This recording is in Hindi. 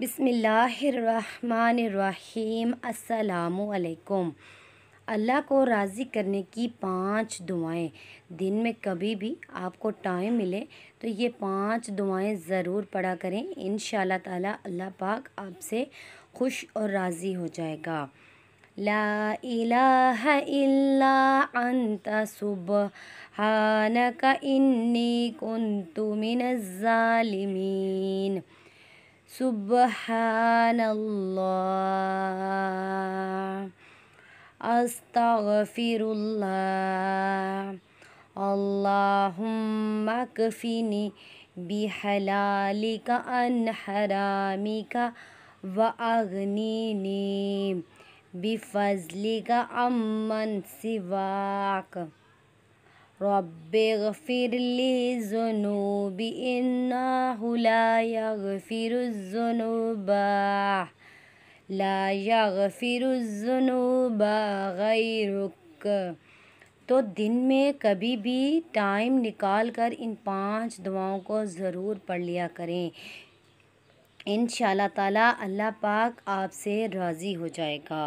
बिसमीम् अल्लाम अल्लाह को राज़ी करने की पांच दुआएं दिन में कभी भी आपको टाइम मिले तो ये पांच दुआएं ज़रूर पढ़ा करें इन ताला अल्लाह पाक आपसे खुश और राज़ी हो जाएगा ला इलाहा इल्ला अंता सुबहानका इन्नी कुन्तु मिनज़्ज़ालिमीन سبحان الله أستغفر الله اللهم اكفني بحلالك عن حرامك وأغنيني بفضلك عمن سواك रबिरली जुनूबी इन्नाहुलायगफिरुजुनूबा ला यगफिरुजुनूबा गैरुक तो दिन में कभी भी टाइम निकाल कर इन पांच दुआओं को ज़रूर पढ़ लिया करें इन ताला अल्लाह पाक आपसे राज़ी हो जाएगा